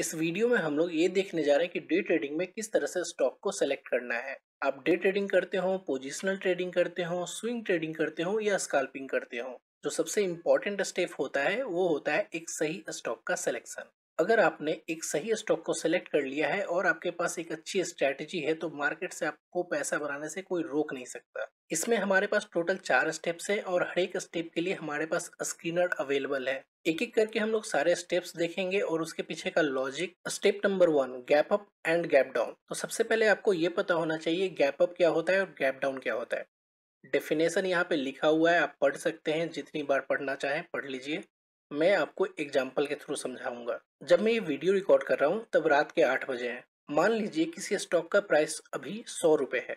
इस वीडियो में हम लोग ये देखने जा रहे हैं कि डे ट्रेडिंग में किस तरह से स्टॉक को सेलेक्ट करना है आप डे ट्रेडिंग करते हो पोजिशनल ट्रेडिंग करते हो स्विंग ट्रेडिंग करते हो या स्काल्पिंग करते हो जो सबसे इम्पोर्टेंट स्टेप होता है वो होता है एक सही स्टॉक का सिलेक्शन अगर आपने एक सही स्टॉक को सिलेक्ट कर लिया है और आपके पास एक अच्छी स्ट्रेटेजी है तो मार्केट से आपको पैसा बनाने से कोई रोक नहीं सकता इसमें हमारे पास टोटल चार स्टेप्स हैं और हर एक स्टेप के लिए हमारे पास स्क्रीनर अवेलेबल है एक एक करके हम लोग सारे स्टेप्स देखेंगे और उसके पीछे का logic step number one gap up and gap down तो सबसे पहले आपको ये पता होना चाहिए गैप अप क्या होता है और गैप डाउन क्या होता है डेफिनेशन यहाँ पे लिखा हुआ है आप पढ़ सकते हैं जितनी बार पढ़ना चाहें पढ़ लीजिए मैं आपको एग्जाम्पल के थ्रू समझाऊंगा जब मैं ये वीडियो रिकॉर्ड कर रहा हूँ तब रात के आठ बजे हैं मान लीजिए किसी स्टॉक का प्राइस अभी सौ रुपये है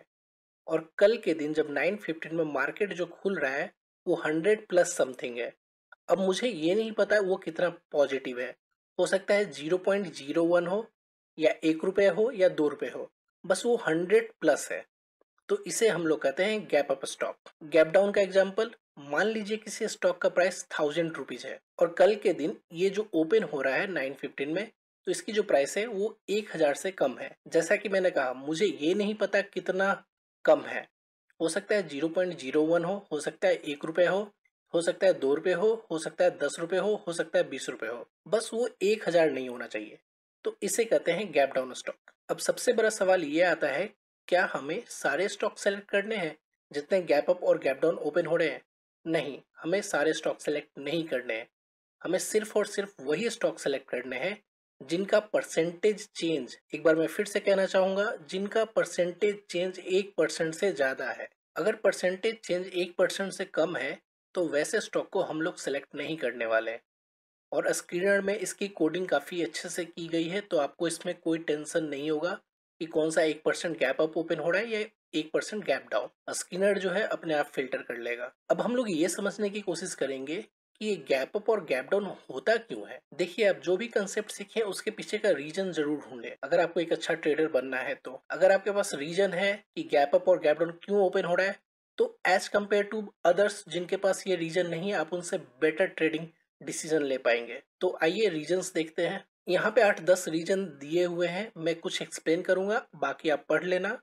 और कल के दिन जब नाइन फिफ्टीन में मार्केट जो खुल रहा है वो हंड्रेड प्लस समथिंग है अब मुझे ये नहीं पता वो कितना पॉजिटिव है हो सकता है जीरो पॉइंट जीरो वन हो या एक रुपये हो या दो रुपये हो बस वो हंड्रेड प्लस है तो इसे हम लोग कहते हैं gap up stock gap down का एग्जाम्पल मान लीजिए किसी स्टॉक का प्राइस थाउजेंड रुपीज है और कल के दिन ये जो ओपन हो रहा है नाइन फिफ्टीन में तो इसकी जो प्राइस है वो एक हजार से कम है जैसा कि मैंने कहा मुझे ये नहीं पता कितना कम है हो सकता है जीरो पॉइंट जीरो वन हो हो सकता है एक रुपये हो हो सकता है दो रुपये हो हो सकता है दस रुपये हो हो सकता है बीस रुपये हो बस वो एक हजार नहीं होना चाहिए तो इसे कहते हैं गैप डाउन स्टॉक अब सबसे बड़ा सवाल ये आता है क्या हमें सारे स्टॉक सेलेक्ट करने हैं जितने गैप अप और गैप डाउन ओपन हो रहे हैं नहीं हमें सारे स्टॉक सेलेक्ट नहीं करने हैं हमें सिर्फ और सिर्फ वही स्टॉक सेलेक्ट करने हैं जिनका परसेंटेज चेंज एक बार मैं फिर से कहना चाहूंगा जिनका परसेंटेज चेंज एक परसेंट से ज़्यादा है अगर परसेंटेज चेंज एक परसेंट से कम है तो वैसे स्टॉक को हम लोग सेलेक्ट नहीं करने वाले और स्क्रीनर में इसकी कोडिंग काफ़ी अच्छे से की गई है तो आपको इसमें कोई टेंशन नहीं होगा कि कौन सा एक परसेंट गैप अप ओपन हो रहा है या एक परसेंट गैप डाउन स्किनर जो है अपने आप फिल्टर कर लेगा अब हम लोग ये समझने की कोशिश करेंगे कि ये गैप अप और गैप डाउन होता क्यों है देखिए आप जो भी कंसेप्ट सीखे उसके पीछे का रीजन जरूर ढूंढे अगर आपको एक अच्छा ट्रेडर बनना है तो अगर आपके पास रीजन है कि गैप अप और गैप डाउन क्यों ओपन हो रहा है तो एज कम्पेयर टू अदर्स जिनके पास ये रीजन नहीं है आप उनसे बेटर ट्रेडिंग डिसीजन ले पाएंगे तो आइए रीजन देखते हैं यहाँ पे आठ दस रीजन दिए हुए हैं मैं कुछ एक्सप्लेन करूंगा बाकी आप पढ़ लेना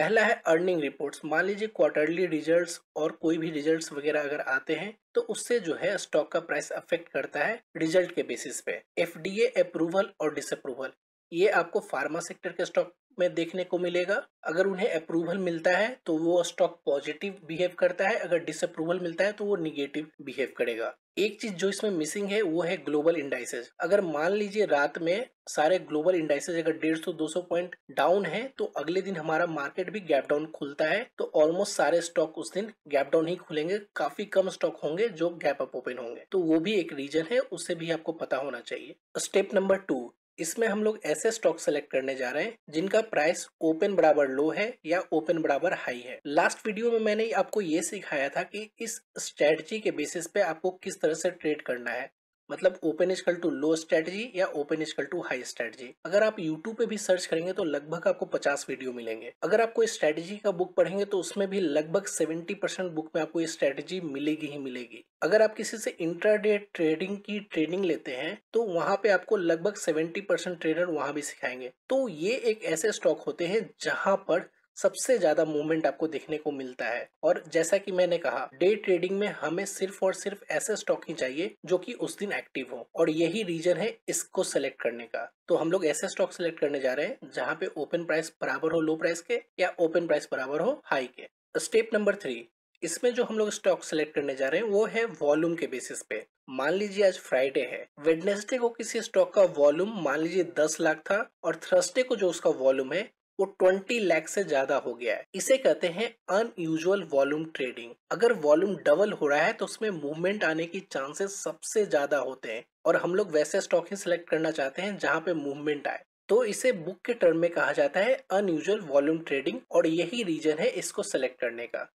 पहला है अर्निंग रिपोर्ट्स मान लीजिए क्वार्टरली रिजल्ट्स और कोई भी रिजल्ट्स वगैरह अगर आते हैं तो उससे जो है स्टॉक का प्राइस अफेक्ट करता है रिजल्ट के बेसिस पे एफडीए अप्रूवल और डिसअप्रूवल ये आपको फार्मा सेक्टर के स्टॉक में देखने को मिलेगा अगर उन्हें अप्रूवल मिलता है तो वो स्टॉक पॉजिटिव बिहेव करता है अगर डिसअप्रूवल मिलता है तो वो निगेटिव बिहेव करेगा एक चीज जो इसमें मिसिंग है वो है ग्लोबल इंडाइसेज अगर मान लीजिए रात में सारे ग्लोबल इंडाइसेज अगर डेढ़ सौ दो सौ पॉइंट डाउन है तो अगले दिन हमारा मार्केट भी गैप डाउन खुलता है तो ऑलमोस्ट सारे स्टॉक उस दिन गैप डाउन ही खुलेंगे काफी कम स्टॉक होंगे जो गैप अप ओपन होंगे तो वो भी एक रीजन है उससे भी आपको पता होना चाहिए स्टेप नंबर टू इसमें हम लोग ऐसे स्टॉक सेलेक्ट करने जा रहे हैं जिनका प्राइस ओपन बराबर लो है या ओपन बराबर हाई है लास्ट वीडियो में मैंने आपको ये सिखाया था कि इस स्ट्रेटजी के बेसिस पे आपको किस तरह से ट्रेड करना है मतलब open equal to low strategy या open equal to high strategy अगर आप यूट्यूब पे भी सर्च करेंगे तो लगभग आपको पचास वीडियो मिलेंगे अगर आपको स्ट्रेटजी का बुक पढ़ेंगे तो उसमें भी लगभग सेवेंटी परसेंट बुक में आपको स्ट्रेटजी मिलेगी ही मिलेगी अगर आप किसी से इंट्राडे ट्रेडिंग की ट्रेनिंग लेते हैं तो वहां पे आपको लगभग सेवेंटी परसेंट ट्रेडर वहां भी सिखाएंगे तो ये एक ऐसे स्टॉक होते हैं जहां पर सबसे ज्यादा मूवमेंट आपको देखने को मिलता है और जैसा कि मैंने कहा डे ट्रेडिंग में हमें सिर्फ और सिर्फ ऐसे स्टॉक ही चाहिए जो कि उस दिन एक्टिव हो और यही रीजन है इसको सेलेक्ट करने का तो हम लोग ऐसे स्टॉक सेलेक्ट करने जा रहे हैं जहां पे ओपन प्राइस बराबर हो लो प्राइस के या ओपन प्राइस बराबर हो हाई के स्टेप नंबर थ्री इसमें जो हम लोग स्टॉक सेलेक्ट करने जा रहे हैं वो है वॉल्यूम के बेसिस पे मान लीजिए आज फ्राइडे है वेडनेसडे को किसी स्टॉक का वॉल्यूम मान लीजिए दस लाख था और थर्सडे को जो उसका वॉल्यूम है वो 20 लाख से ज्यादा हो गया है इसे कहते हैं अनयूजुअल वॉल्यूम ट्रेडिंग अगर वॉल्यूम डबल हो रहा है तो उसमें मूवमेंट आने की चांसेस सबसे ज्यादा होते हैं और हम लोग वैसे स्टॉक ही सिलेक्ट करना चाहते हैं जहां पे मूवमेंट आए तो इसे बुक के टर्म में कहा जाता है अनयूजुअल वॉल्यूम ट्रेडिंग और यही रीजन है इसको सेलेक्ट करने का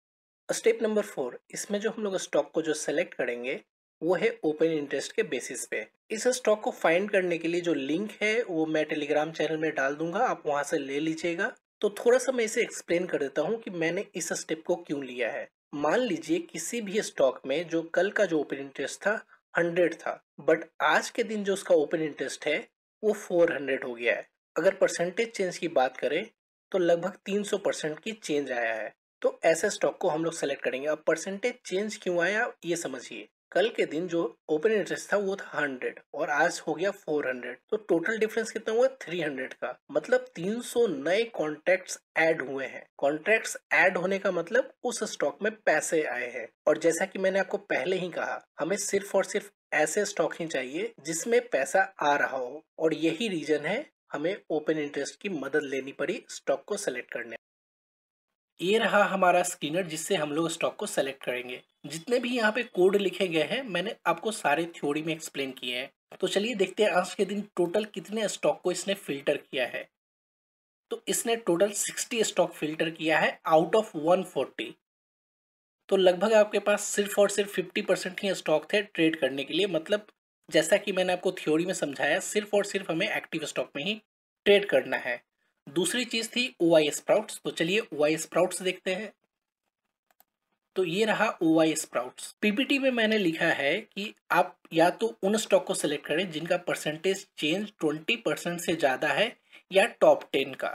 स्टेप नंबर फोर इसमें जो हम लोग स्टॉक को जो सेलेक्ट करेंगे वो है ओपन इंटरेस्ट के बेसिस पे इस स्टॉक को फाइंड करने के लिए जो लिंक है वो मैं टेलीग्राम चैनल में डाल दूंगा आप वहां से ले लीजिएगा तो थोड़ा सा मैं इसे एक्सप्लेन कर देता हूँ कि मैंने इस स्टेप को क्यों लिया है मान लीजिए किसी भी स्टॉक में जो कल का जो ओपन इंटरेस्ट था हंड्रेड था बट आज के दिन जो उसका ओपन इंटरेस्ट है वो फोर हंड्रेड हो गया है अगर परसेंटेज चेंज की बात करें तो लगभग तीन सौ परसेंट की चेंज आया है तो ऐसे स्टॉक को हम लोग सेलेक्ट करेंगे अब परसेंटेज चेंज क्यों आया ये समझिए कल के दिन जो ओपन इंटरेस्ट था वो था हंड्रेड और आज हो गया फोर हंड्रेड तो टोटल डिफरेंस कितना हुआ थ्री हंड्रेड का मतलब तीन सौ नए कॉन्ट्रैक्ट एड हुए हैं कॉन्ट्रैक्ट एड होने का मतलब उस स्टॉक में पैसे आए हैं और जैसा की मैंने आपको पहले ही कहा हमें सिर्फ और सिर्फ ऐसे स्टॉक ही चाहिए जिसमें पैसा आ रहा हो और यही रीजन है हमें ओपन इंटरेस्ट की मदद लेनी पड़ी स्टॉक को सेलेक्ट करने ये रहा हमारा स्किनर जिससे हम लोग स्टॉक को सेलेक्ट करेंगे जितने भी यहाँ पे कोड लिखे गए हैं मैंने आपको सारे थ्योरी में एक्सप्लेन किए हैं तो चलिए देखते हैं आज के दिन टोटल कितने स्टॉक को इसने फिल्टर किया है तो इसने टोटल 60 स्टॉक फिल्टर किया है आउट ऑफ 140 तो लगभग आपके पास सिर्फ और सिर्फ 50 परसेंट ही स्टॉक थे ट्रेड करने के लिए मतलब जैसा कि मैंने आपको थ्योरी में समझाया सिर्फ और सिर्फ हमें एक्टिव स्टॉक में ही ट्रेड करना है दूसरी चीज़ थी ओ आई स्प्राउट्स तो चलिए ओ आई स्प्राउट्स देखते हैं तो ये रहा ओ आई स्प्राउट्स पीपीटी में मैंने लिखा है कि आप या तो उन स्टॉक को सिलेक्ट करें जिनका परसेंटेज चेंज 20 परसेंट से ज़्यादा है या टॉप टेन का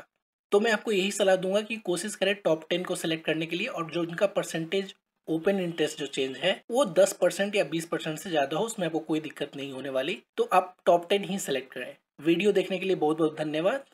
तो मैं आपको यही सलाह दूंगा कि कोशिश करें टॉप टेन को सिलेक्ट करने के लिए और जो इनका परसेंटेज ओपन इंटरेस्ट जो चेंज है वो 10 परसेंट या 20 परसेंट से ज़्यादा हो उसमें आपको कोई दिक्कत नहीं होने वाली तो आप टॉप टेन ही सिलेक्ट करें वीडियो देखने के लिए बहुत बहुत धन्यवाद